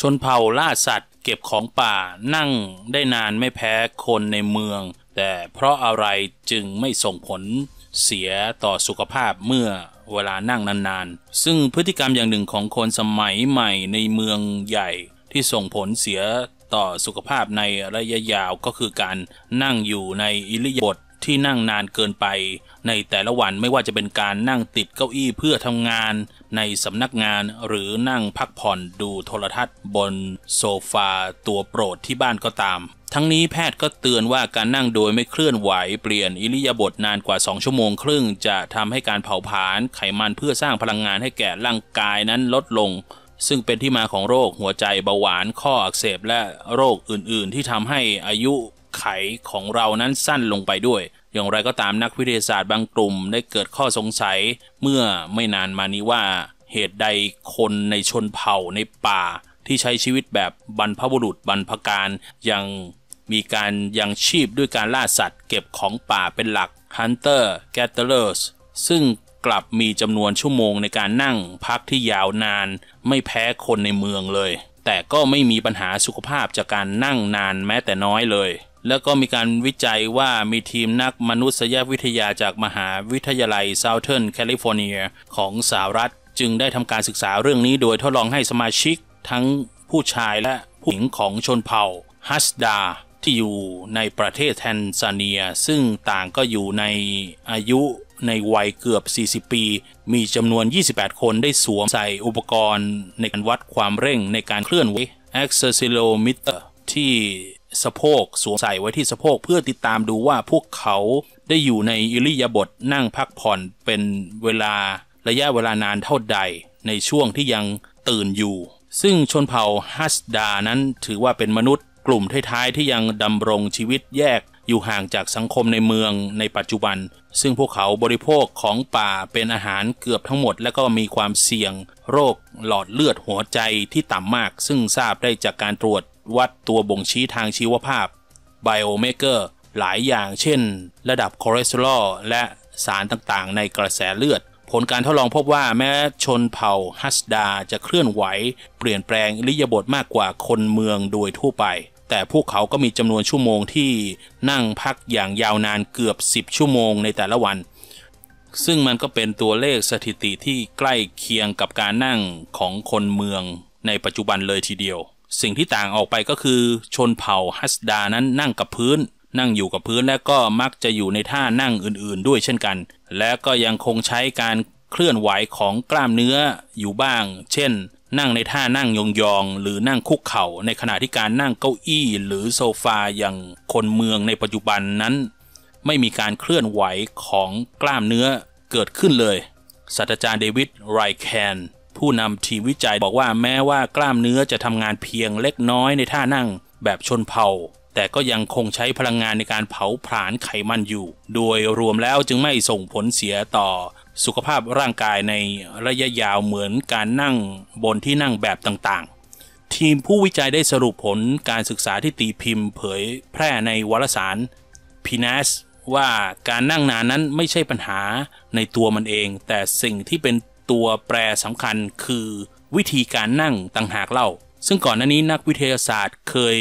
ชนเผ่าล่าสัตว์เก็บของป่านั่งได้นานไม่แพ้คนในเมือง แต่เพราะอะไรจึงไม่ส่งผลเสียต่อสุขภาพเมื่อเวลานั่งนาน ๆ ซึ่งพฤติกรรมอย่างหนึ่งของคนสมัยใหม่ในเมืองใหญ่ ที่ส่งผลเสียต่อสุขภาพในระยะยาวก็คือการนั่งอยู่ในอิริยาบถที่นั่งนานเกินไป ในแต่ละวันไม่ว่าจะเป็นการนั่งติดเก้าอี้เพื่อทำงาน ในสำนักงาน หรือนั่งพักผ่อนดูโทรทัศน์บน โซฟา ตัวโปรดที่บ้านก็ตาม ทั้งนี้แพทย์ก็เตือนว่าการนั่งโดยไม่เคลื่อนไหว เปลี่ยน อิริยาบถนานกว่า2ชั่วโมง ครึ่งจะทำให้การเผาผลาญไขมันเพื่อสร้างพลังงานให้แก่ร่างกายนั้นลดลง ซึ่งเป็นที่มาของโรคหัวใจเบาหวานข้ออักเสบและโรคอื่น ๆ ที่ทำให้อายุไขของเรานั้นสั้นลงไปด้วย อย่างไรก็ตามนักวิทยาศาสตร์บางกลุ่มได้เกิดข้อสงสัยเมื่อไม่นานมานี้ว่าเหตุใดคนในชนเผ่าในป่าที่ใช้ชีวิตแบบบรรพบุรุษบรรพการยังมีการยังชีพด้วยการล่าสัตว์เก็บของป่าเป็นหลัก Hunter Gatherers ซึ่งกลับมีจำนวนชั่วโมงในการนั่งพักที่ยาวนานไม่แพ้คนในเมืองเลยแต่ก็ไม่มีปัญหาสุขภาพจากการนั่งนานแม้แต่น้อยเลย แล้วก็มีการวิจัยว่ามีทีมนักมนุษยวิทยาจากมหาวิทยาลัย Southern California ของสหรัฐ จึงได้ทำการศึกษาเรื่องนี้โดยทดลองให้สมาชิกทั้งผู้ชายและผู้หญิงของชนเผ่าฮัสดาที่อยู่ในประเทศแทนซาเนียซึ่งต่างก็อยู่ในอายุในวัยเกือบ 40 ปี มีจำนวน 28 คนได้สวมใส่อุปกรณ์ในการวัดความเร่งในการเคลื่อนไหว accelerometer ที่สะโพกสวมใส่ไว้ที่สะโพกเพื่อติดตามดูว่าพวกเขาได้อยู่ในอิริยาบถนั่งพักผ่อนเป็นเวลาระยะเวลานานเท่าใดในช่วงที่ยังตื่นอยู่ ซึ่งชนเผ่าฮัสดานั้นถือว่าเป็นมนุษย์กลุ่มท้ายๆ ที่ยังดำรงชีวิตแยกอยู่ห่างจากสังคมในเมืองในปัจจุบัน ซึ่งพวกเขาบริโภคของป่าเป็นอาหารเกือบทั้งหมด และก็มีความเสี่ยงโรคหลอดเลือดหัวใจที่ต่ำมากซึ่งทราบได้จากการตรวจวัดตัวบ่งชี้ทางชีวภาพไบโอเมเกอร์หลายอย่างเช่นระดับคอเลสเตอรอลและสารต่างๆ ในกระแสเลือด ผลการทดลองพบว่าแม้ชนเผ่าฮัสดาจะเคลื่อนไหว เปลี่ยนแปลงอิริยาบถมากกว่าคนเมืองโดยทั่วไปแต่พวกเขาก็มีจำนวนชั่วโมงที่นั่งพักอย่างยาวนานเกือบ10 ชั่วโมงในแต่ละวัน ซึ่งมันก็เป็นตัวเลขสถิติที่ใกล้เคียงกับการนั่งของคนเมือง ในปัจจุบันเลยทีเดียว สิ่งที่ต่างออกไปก็คือ ชนเผ่าฮัสดานั้นนั่งกับพื้น นั่งอยู่กับพื้นและก็มักจะอยู่ในท่านั่งอื่นๆ ด้วยเช่นกัน และก็ยังคงใช้การเคลื่อนไหวของกล้ามเนื้ออยู่บ้าง เช่นนั่งในท่านั่งยองๆหรือนั่งคุกเข่าในขณะที่การนั่งเก้าอี้หรือโซฟา อย่างคนเมืองในปัจจุบันนั้น ไม่มีการเคลื่อนไหวของกล้ามเนื้อเกิดขึ้นเลยศาสตราจารย์เดวิดไรแคน ผู้นำทีมวิจัยบอกว่าแม้ว่ากล้ามเนื้อจะทำงานเพียงเล็กน้อยในท่านั่งแบบชนเผ่า แต่ก็ยังคงใช้พลังงานในการเผาผลาญไขมันอยู่ โดยรวมแล้วจึงไม่ส่งผลเสียต่อสุขภาพร่างกายในระยะยาวเหมือนการนั่งบนที่นั่งแบบต่างๆ ทีมผู้วิจัยได้สรุปผลการศึกษาที่ตีพิมพ์เผยแพร่ในวารสาร p n a s ว่าการนั่งนานนั้นไม่ใช่ปัญหาในตัวมันเอง แต่สิ่งที่เป็นตัวแปรสำคัญคือวิธีการนั่งต่างหากเล่า ซึ่งก่อนหน้านี้นักวิทยาศาสตร์เคย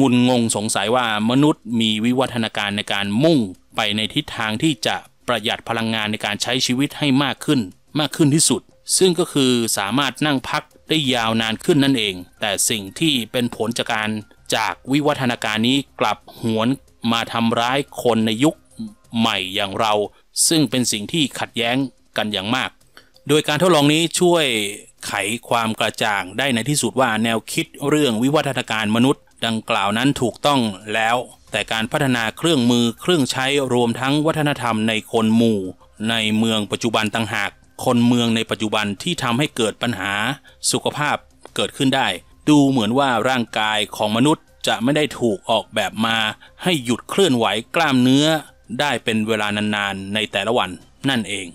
งุนงงสงสัยว่ามนุษย์มีวิวัฒนาการในการมุ่งไปในทิศทางที่จะประหยัดพลังงานในการใช้ชีวิตให้มากขึ้นมากขึ้นที่สุด ซึ่งก็คือสามารถนั่งพักได้ยาวนานขึ้นนั่นเอง แต่สิ่งที่เป็นผลจากการจากวิวัฒนาการนี้กลับหวนมาทำร้ายคนในยุคใหม่อย่างเรา ซึ่งเป็นสิ่งที่ขัดแย้งกันอย่างมาก โดยการทดลองนี้ช่วยไขความกระจ่างได้ในที่สุดว่าแนวคิดเรื่องวิวัฒนาการมนุษย์ดังกล่าวนั้นถูกต้องแล้ว แต่การพัฒนาเครื่องมือเครื่องใช้รวมทั้งวัฒนธรรมในคนหมู่ในเมืองปัจจุบันต่างหาก คนเมืองในปัจจุบันที่ทำให้เกิดปัญหาสุขภาพเกิดขึ้นได้ ดูเหมือนว่าร่างกายของมนุษย์จะไม่ได้ถูกออกแบบมา ให้หยุดเคลื่อนไหวกล้ามเนื้อ ได้เป็นเวลานานๆในแต่ละวัน นั่นเอง